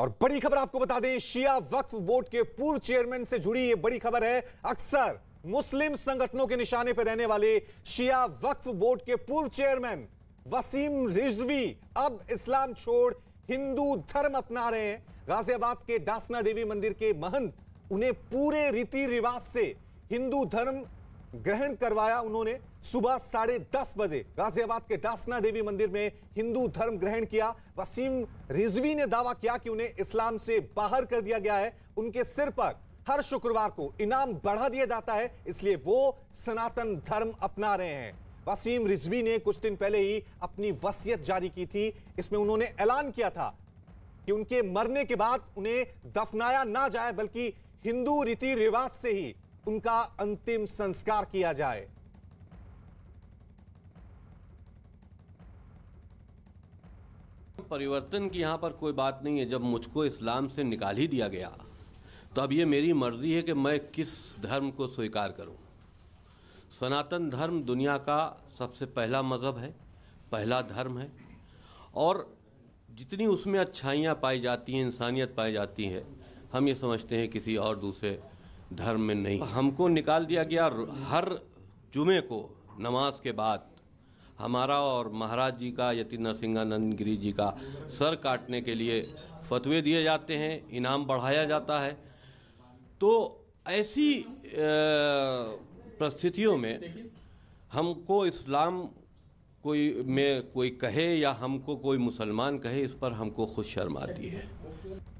और बड़ी खबर आपको बता दें शिया वक्फ बोर्ड के पूर्व चेयरमैन से जुड़ी ये बड़ी खबर है अक्सर मुस्लिम संगठनों के निशाने पर रहने वाले शिया वक्फ बोर्ड के पूर्व चेयरमैन वसीम रिजवी अब इस्लाम छोड़ हिंदू धर्म अपना रहे हैं गाजियाबाद के डासना देवी मंदिर के महंत उन्हें पूरे रीति रिवाज से हिंदू धर्म ग्रहण करवाया उन्होंने सुबह साढ़े दस बजे गाजियाबाद के डासना देवी मंदिर में हिंदू धर्म ग्रहण किया वसीम रिजवी ने दावा किया कि उन्हें इस्लाम से बाहर कर दिया गया है उनके सिर पर हर शुक्रवार को इनाम बढ़ा दिया जाता है इसलिए वो सनातन धर्म अपना रहे हैं वसीम रिजवी ने कुछ दिन पहले ही अपनी वसीयत जारी की थी इसमें उन्होंने ऐलान किया था कि उनके मरने के बाद उन्हें दफनाया ना जाए बल्कि हिंदू रीति रिवाज से ही उनका अंतिम संस्कार किया जाए परिवर्तन की यहाँ पर कोई बात नहीं है जब मुझको इस्लाम से निकाल ही दिया गया तो अब ये मेरी मर्जी है कि मैं किस धर्म को स्वीकार करूँ सनातन धर्म दुनिया का सबसे पहला मज़हब है पहला धर्म है और जितनी उसमें अच्छाइयाँ पाई जाती हैं इंसानियत पाई जाती है हम ये समझते हैं किसी और दूसरे धर्म में नहीं हमको निकाल दिया गया हर जुमे को नमाज के बाद हमारा और महाराज जी का यति नरसिंहानंद गिरी जी का सर काटने के लिए फतवे दिए जाते हैं इनाम बढ़ाया जाता है तो ऐसी परिस्थितियों में हमको इस्लाम कोई में कोई कहे या हमको कोई मुसलमान कहे इस पर हमको खुश शर्माती आती है